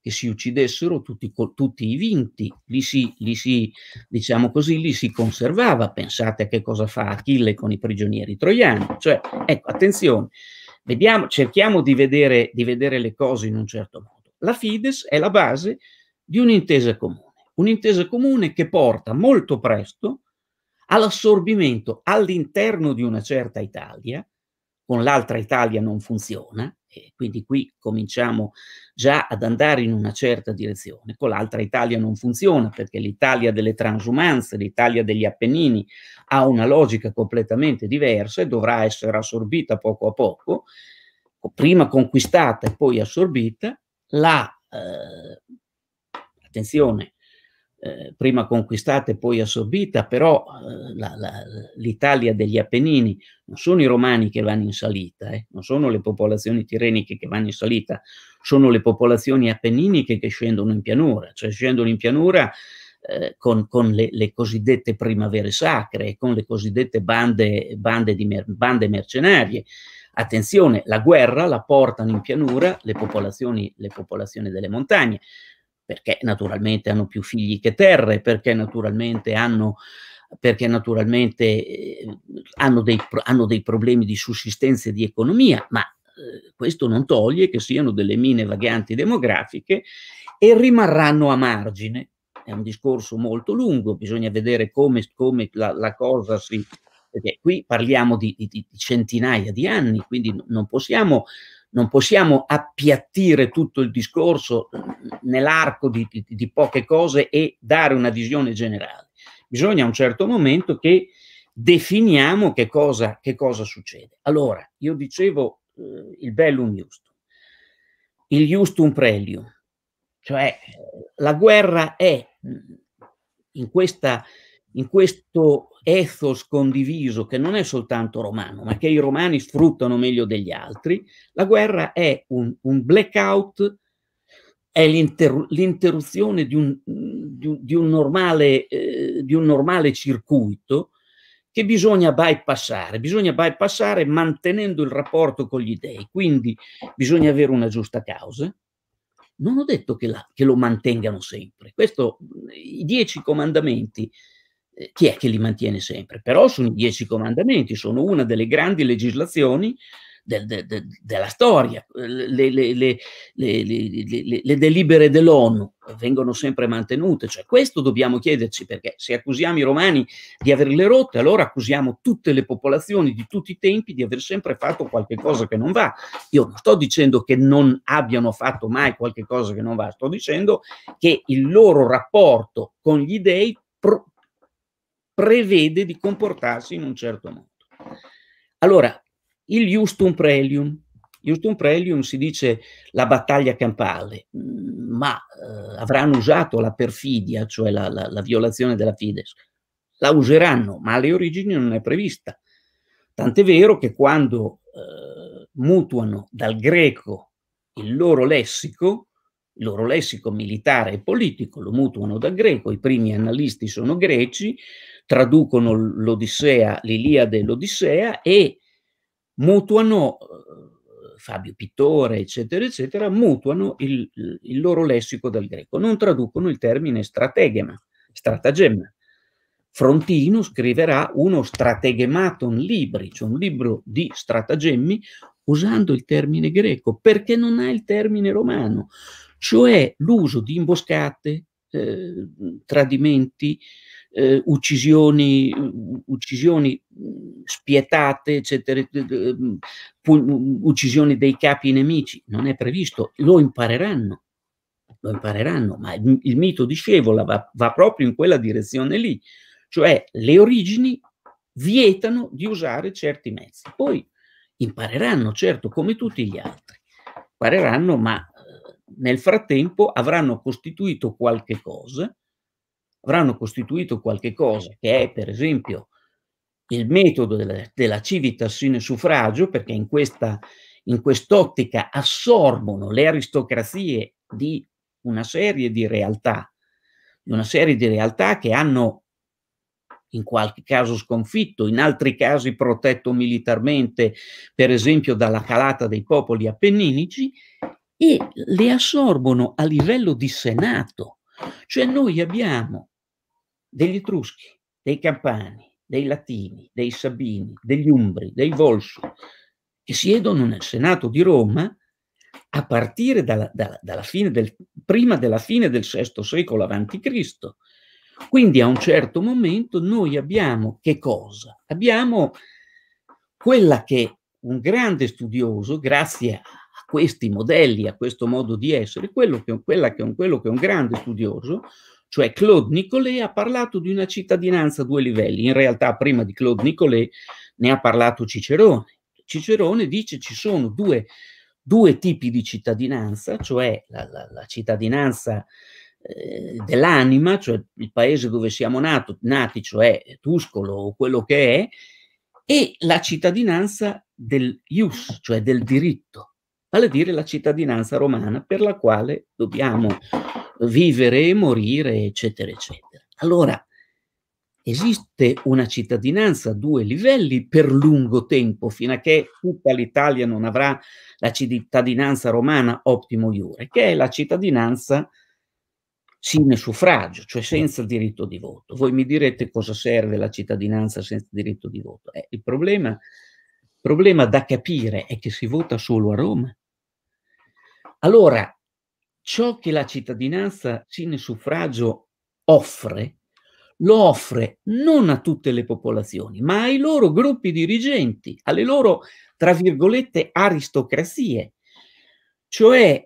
S2: che si uccidessero tutti, tutti i vinti, li si, li si, diciamo così, li si conservava. Pensate a che cosa fa Achille con i prigionieri troiani. Cioè, ecco, attenzione, vediamo, cerchiamo di vedere, di vedere le cose in un certo modo. La Fides è la base di un'intesa comune un'intesa comune che porta molto presto all'assorbimento all'interno di una certa Italia, con l'altra Italia non funziona, e quindi qui cominciamo già ad andare in una certa direzione, con l'altra Italia non funziona perché l'Italia delle transumanze, l'Italia degli Appennini ha una logica completamente diversa e dovrà essere assorbita poco a poco, prima conquistata e poi assorbita, la, eh, attenzione, eh, prima conquistata e poi assorbita, però eh, l'Italia degli Appennini non sono i romani che vanno in salita, eh, non sono le popolazioni tireniche che vanno in salita, sono le popolazioni appenniniche che scendono in pianura, cioè scendono in pianura eh, con, con le, le, cosiddette primavere sacre, con le cosiddette bande, bande, mer bande mercenarie. Attenzione, la guerra la portano in pianura le popolazioni, le popolazioni delle montagne perché naturalmente hanno più figli che terre, perché naturalmente hanno perché naturalmente eh, hanno, dei, hanno, dei, problemi di sussistenza e di economia, ma eh, questo non toglie che siano delle mine vaganti demografiche e rimarranno a margine. È un discorso molto lungo, bisogna vedere come, come la, la, cosa si... Perché qui parliamo di, di, di centinaia di anni, quindi non possiamo non possiamo appiattire tutto il discorso mm, nell'arco di, di, di, poche cose e dare una visione generale. Bisogna a un certo momento che definiamo che cosa, che cosa succede. Allora, io dicevo eh, il bellum justum, il justum prelium, cioè eh, la guerra è mm, in questa in questo ethos condiviso che non è soltanto romano, ma che i romani sfruttano meglio degli altri, la guerra è un, un blackout, è l'inter, l'interruzione di un, di, un, normale, eh, di un, normale, circuito che bisogna bypassare, bisogna bypassare mantenendo il rapporto con gli dei, quindi bisogna avere una giusta causa, non ho detto che, la, che, lo mantengano sempre. Questo, i dieci comandamenti eh, chi è che li mantiene sempre? Però sono i dieci comandamenti, sono una delle grandi legislazioni del, de, de, della storia. Le, le, le, le, delibere dell'ONU vengono sempre mantenute, cioè questo dobbiamo chiederci perché se accusiamo i romani di averle rotte, allora accusiamo tutte le popolazioni di tutti i tempi di aver sempre fatto qualche cosa che non va. Io non sto dicendo che non abbiano fatto mai qualche cosa che non va, sto dicendo che il loro rapporto con gli dei pro- prevede di comportarsi in un certo modo. Allora, il justum prelium. Justum prelium si dice la battaglia campale, mm, ma eh, avranno usato la perfidia, cioè la, la, la violazione della fides. La useranno, ma alle origini non è prevista. Tant'è vero che quando eh, mutuano dal greco il loro lessico, il loro lessico militare e politico lo mutuano dal greco, i primi analisti sono greci, traducono l'Odissea, l'Iliade e l'Odissea e mutuano, eh, Fabio Pittore, eccetera, eccetera, mutuano il, il loro lessico dal greco, non traducono il termine strategema, stratagemma. Frontino scriverà uno strategematon libri, cioè un libro di stratagemmi, usando il termine greco, perché non ha il termine romano, cioè l'uso di imboscate, eh, tradimenti, eh, uccisioni, uccisioni, spietate, eccetera, uccisioni dei capi nemici, non è previsto, lo impareranno, lo impareranno, ma il, il mito di Scevola va, va proprio in quella direzione lì, cioè le origini vietano di usare certi mezzi, poi impareranno, certo, come tutti gli altri, impareranno, ma eh, nel frattempo avranno costituito qualche cosa avranno costituito qualche cosa, che è per esempio il metodo della, della civitas in suffragio, perché in, questa, in quest'ottica assorbono le aristocrazie di una serie di realtà, di una serie di realtà che hanno in qualche caso sconfitto, in altri casi protetto militarmente, per esempio dalla calata dei popoli appenninici, e le assorbono a livello di Senato. Cioè noi abbiamo degli Etruschi, dei Campani, dei Latini, dei Sabini, degli Umbri, dei Volsci, che siedono nel Senato di Roma a partire dalla, dalla, dalla fine del, prima della fine del VI secolo a.C. Quindi a un certo momento noi abbiamo che cosa? Abbiamo quella che un grande studioso, grazie a questi modelli, a questo modo di essere, quello che, quella che, quello che un grande studioso, cioè Claude Nicolet ha parlato di una cittadinanza a due livelli, in realtà prima di Claude Nicolet ne ha parlato Cicerone. Cicerone dice ci sono due, due tipi di cittadinanza, cioè la, la, la cittadinanza eh, dell'anima, cioè il paese dove siamo nato, nati, cioè Tuscolo o quello che è, e la cittadinanza del ius, cioè del diritto, vale a dire la cittadinanza romana per la quale dobbiamo vivere e morire, eccetera, eccetera. Allora, esiste una cittadinanza a due livelli per lungo tempo, fino a che tutta l'Italia non avrà la cittadinanza romana optimo iure, che è la cittadinanza sine suffragio, cioè senza diritto di voto. Voi mi direte cosa serve la cittadinanza senza diritto di voto. Eh, il, problema, il problema da capire è che si vota solo a Roma. Allora, ciò che la cittadinanza sin suffragio offre, lo offre non a tutte le popolazioni, ma ai loro gruppi dirigenti, alle loro, tra virgolette, aristocrazie. Cioè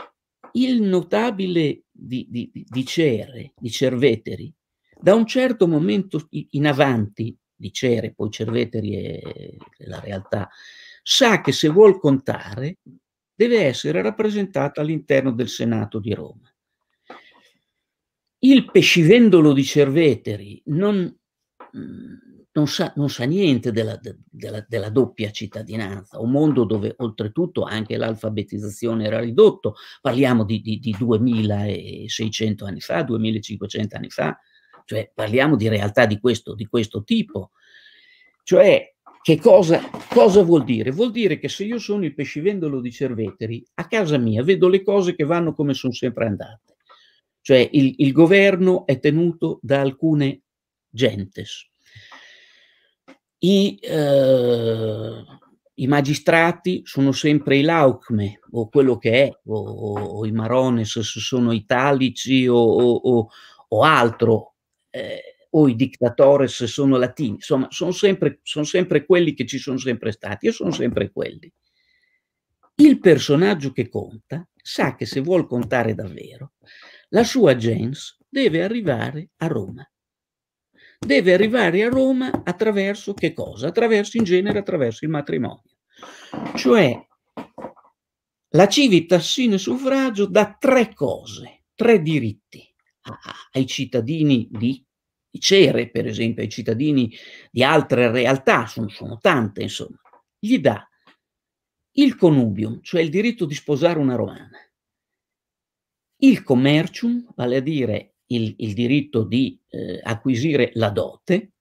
S2: il notabile di, di, di Cere, di Cerveteri, da un certo momento in avanti, di Cere, poi Cerveteri è la realtà, sa che se vuol contare deve essere rappresentata all'interno del Senato di Roma. Il pescivendolo di Cerveteri non, mm, non, sa, non sa, niente della, della, della, doppia cittadinanza, un mondo dove oltretutto anche l'alfabetizzazione era ridotta, parliamo di, di, di 2600 anni fa, 2500 anni fa, cioè parliamo di realtà di questo, di questo tipo. Cioè che cosa, cosa vuol dire? Vuol dire che se io sono il pescivendolo di Cerveteri, a casa mia vedo le cose che vanno come sono sempre andate. Cioè il, il governo è tenuto da alcune gentes. I, eh, i magistrati sono sempre i laucme o quello che è, o, o, o i marones se sono italici o, o altro. Eh, o i dictatores sono latini, insomma, sono sempre, sono sempre quelli che ci sono sempre stati e sono sempre quelli. Il personaggio che conta sa che se vuol contare davvero, la sua gens deve arrivare a Roma. Deve arrivare a Roma attraverso che cosa? Attraverso in genere attraverso il matrimonio. Cioè la civitas sine suffragio dà tre cose, tre diritti ai cittadini di cere, per esempio, ai cittadini di altre realtà, sono, sono tante, insomma, gli dà il connubium, cioè il diritto di sposare una romana, il commercium, vale a dire il, il diritto di eh, acquisire la dote,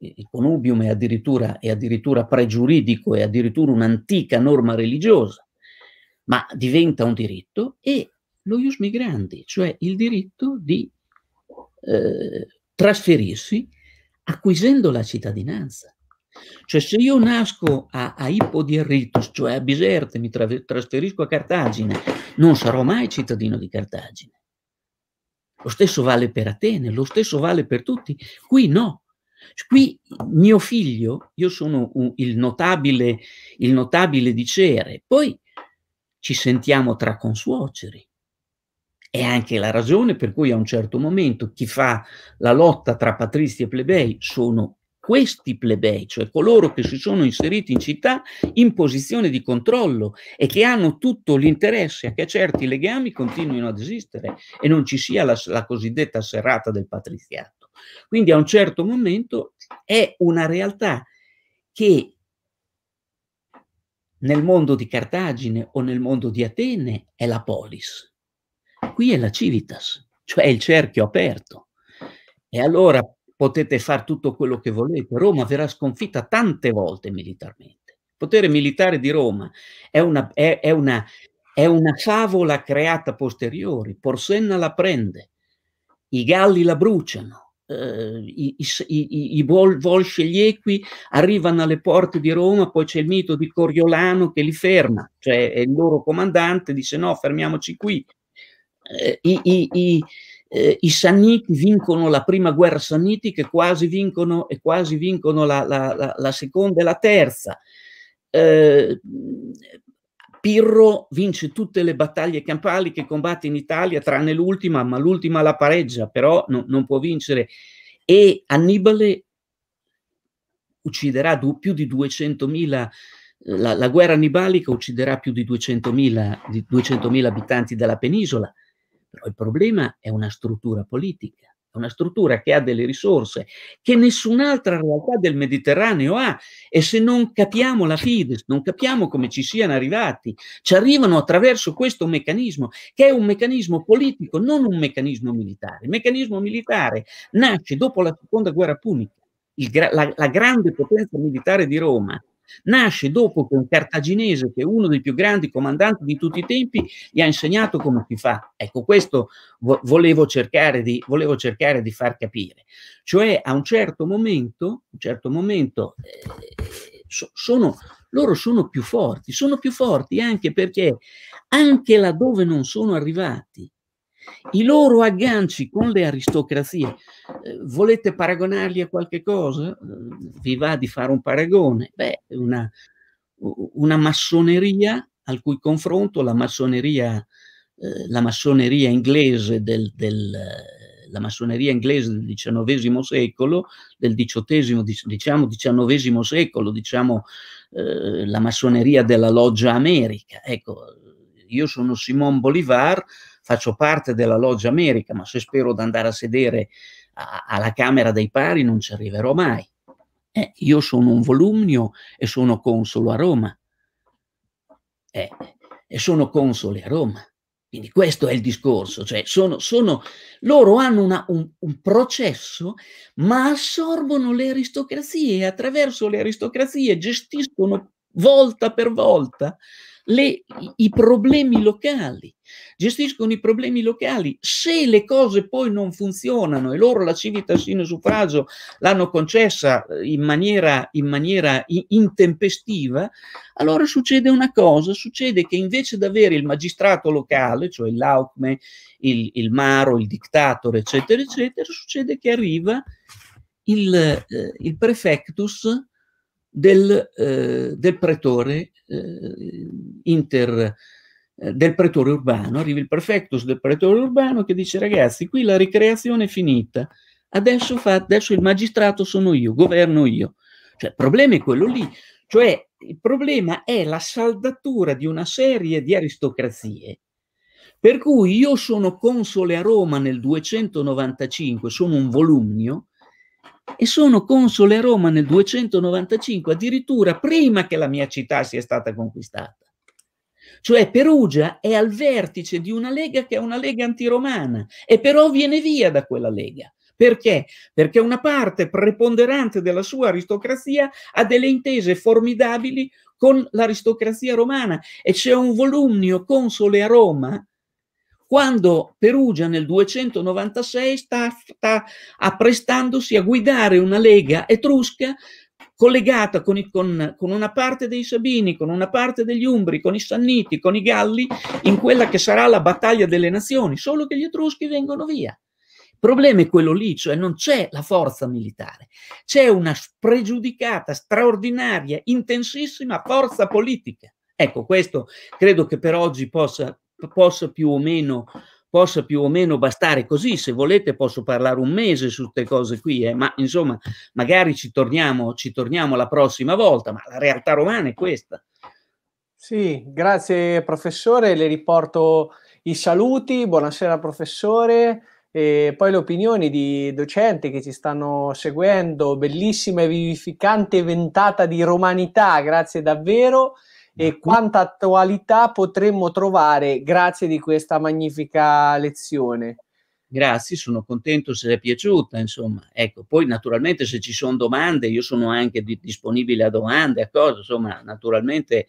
S2: il connubium è addirittura, è addirittura pregiuridico, è addirittura un'antica norma religiosa, ma diventa un diritto, e lo ius migrandi, cioè il diritto di eh, trasferirsi acquisendo la cittadinanza. Cioè se io nasco a, a Ippo di Arritus, cioè a Biserte, mi tra trasferisco a Cartagine, non sarò mai cittadino di Cartagine. Lo stesso vale per Atene, lo stesso vale per tutti. Qui no. Qui mio figlio, io sono un, il, notabile, il notabile di Cere, poi ci sentiamo tra consuoceri. È anche la ragione per cui a un certo momento chi fa la lotta tra patristi e plebei sono questi plebei, cioè coloro che si sono inseriti in città in posizione di controllo e che hanno tutto l'interesse a che certi legami continuino ad esistere e non ci sia la, la cosiddetta serrata del patriziato. Quindi a un certo momento è una realtà che nel mondo di Cartagine o nel mondo di Atene è la polis qui è la civitas, cioè il cerchio aperto. E allora potete fare tutto quello che volete. Roma verrà sconfitta tante volte militarmente. Il potere militare di Roma è una, è, è una, è una favola creata posteriori. Porsenna la prende, i galli la bruciano, eh, i, i, i, vol, volsci e gli equi arrivano alle porte di Roma, poi c'è il mito di Coriolano che li ferma, cioè il loro comandante dice no, fermiamoci qui eh, i, i, i, eh, i, Sanniti vincono la prima guerra Sanniti che quasi vincono e quasi vincono la, la, la, la seconda e la terza. Eh, Pirro vince tutte le battaglie campali che combatte in Italia, tranne l'ultima, ma l'ultima la pareggia, però no, non può vincere. E Annibale ucciderà più di 200.000, eh, la, la, guerra annibalica ucciderà più di 200.000, 200 abitanti della penisola. Però il problema è una struttura politica, una struttura che ha delle risorse che nessun'altra realtà del Mediterraneo ha e se non capiamo la Fides, non capiamo come ci siano arrivati, ci arrivano attraverso questo meccanismo che è un meccanismo politico, non un meccanismo militare. Il meccanismo militare nasce dopo la seconda guerra punica. Gra- la, la grande potenza militare di Roma Nasce dopo che un cartaginese, che è uno dei più grandi comandanti di tutti i tempi, gli ha insegnato come si fa. Ecco, questo vo volevo, cercare di, volevo cercare di far capire. Cioè, a un certo momento, un certo momento eh, so, sono, loro sono più forti, sono più forti anche perché anche laddove non sono arrivati, i loro agganci con le aristocrazie. Eh, volete paragonarli a qualche cosa? Eh, vi va di fare un paragone? Beh, una, una massoneria al cui confronto la massoneria, eh, la massoneria inglese del, del eh, la massoneria inglese del XIX secolo, del XVIII, diciamo XIX secolo, diciamo eh, la massoneria della loggia America. Ecco, io sono Simon Bolivar, faccio parte della Loggia America, ma se spero di andare a sedere a, alla Camera dei Pari non ci arriverò mai. Eh, io sono un volumnio e sono consolo a Roma. Eh, e sono console a Roma. Quindi questo è il discorso, cioè sono, sono, loro hanno una, un, un, processo ma assorbono le aristocrazie e attraverso le aristocrazie gestiscono volta per volta le, i problemi locali, gestiscono i problemi locali. Se le cose poi non funzionano e loro la civitas in suffragio l'hanno concessa eh, in maniera, in maniera intempestiva, allora succede una cosa, succede che invece di avere il magistrato locale, cioè l'AUCME, il, il Maro, il dictator, eccetera, eccetera, succede che arriva il, eh, il prefectus del, eh, del pretore eh, inter eh, del pretore urbano, arriva il prefectus del pretore urbano che dice ragazzi qui la ricreazione è finita, adesso, fa, adesso il magistrato sono io, governo io. Cioè il problema è quello lì, cioè il problema è la saldatura di una serie di aristocrazie. Per cui io sono console a Roma nel 295, sono un volumnio, e sono console a Roma nel 295, addirittura prima che la mia città sia stata conquistata. Cioè Perugia è al vertice di una lega che è una lega antiromana e però viene via da quella lega. Perché? Perché una parte preponderante della sua aristocrazia ha delle intese formidabili con l'aristocrazia romana e c'è un volumnio console a Roma quando Perugia nel 296 sta, sta apprestandosi a guidare una lega etrusca collegata con, i, con, con, una parte dei Sabini, con una parte degli Umbri, con i Sanniti, con i Galli, in quella che sarà la battaglia delle nazioni, solo che gli Etruschi vengono via. Il problema è quello lì, cioè non c'è la forza militare, c'è una spregiudicata, straordinaria, intensissima forza politica. Ecco, questo credo che per oggi possa possa più o meno possa più o meno bastare così. Se volete posso parlare un mese su queste cose qui, eh, ma insomma, magari ci torniamo, ci torniamo la prossima volta, ma la realtà romana è questa.
S1: Sì, grazie professore, le riporto i saluti, buonasera professore. E poi le opinioni di docenti che ci stanno seguendo, bellissima e vivificante ventata di romanità, grazie davvero e mm. quanta attualità potremmo trovare grazie di questa magnifica lezione.
S2: Grazie, sono contento se è piaciuta, insomma. Ecco, poi naturalmente se ci sono domande, io sono anche di, disponibile a domande, a cose, insomma, naturalmente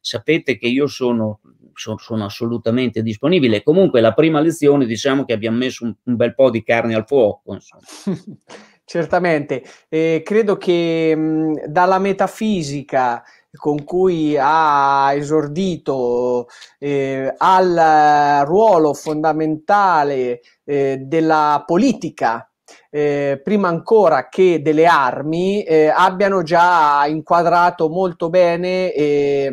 S2: sapete che io sono, so, sono, assolutamente disponibile. Comunque la prima lezione diciamo che abbiamo messo un, un bel po' di carne al fuoco.
S1: Certamente, eh, credo che mh, mm, dalla metafisica con cui ha esordito eh, al ruolo fondamentale eh, della politica eh, prima ancora che delle armi, eh, abbiano già inquadrato molto bene eh,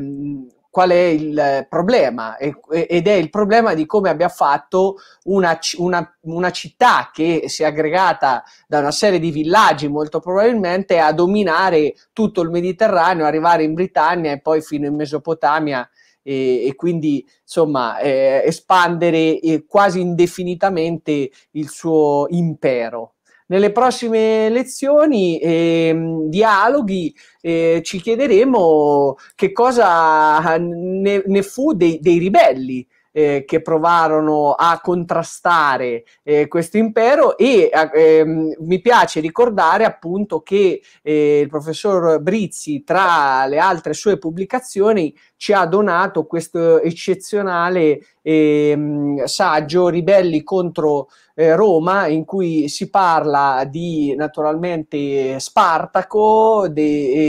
S1: qual è il eh, problema ed è il problema di come abbia fatto una, una, una, città che si è aggregata da una serie di villaggi molto probabilmente a dominare tutto il Mediterraneo, arrivare in Britannia e poi fino in Mesopotamia e, e quindi insomma eh, espandere eh, quasi indefinitamente il suo impero nelle prossime lezioni e eh, dialoghi eh, ci chiederemo che cosa ne, ne fu dei, dei ribelli. Eh, che provarono a contrastare eh, questo impero e eh, mi piace ricordare appunto che eh, il professor Brizzi tra le altre sue pubblicazioni ci ha donato questo eccezionale eh, saggio Ribelli contro eh, Roma in cui si parla di naturalmente Spartaco de,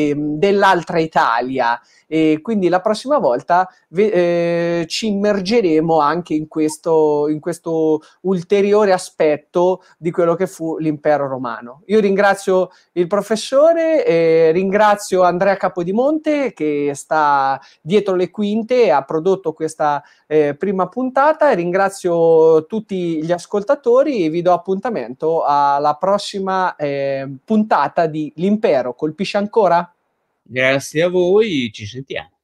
S1: eh, dell'altra Italia e quindi la prossima volta ve, eh, ci immergeremo anche in questo, in questo ulteriore aspetto di quello che fu l'impero romano. Io ringrazio il professore, eh, ringrazio Andrea Capodimonte che sta dietro dietro le quinte ha prodotto questa eh, prima puntata. Ringrazio tutti gli ascoltatori e vi do appuntamento alla prossima eh, puntata di L'impero. Colpisce ancora?
S2: Grazie a voi, ci sentiamo.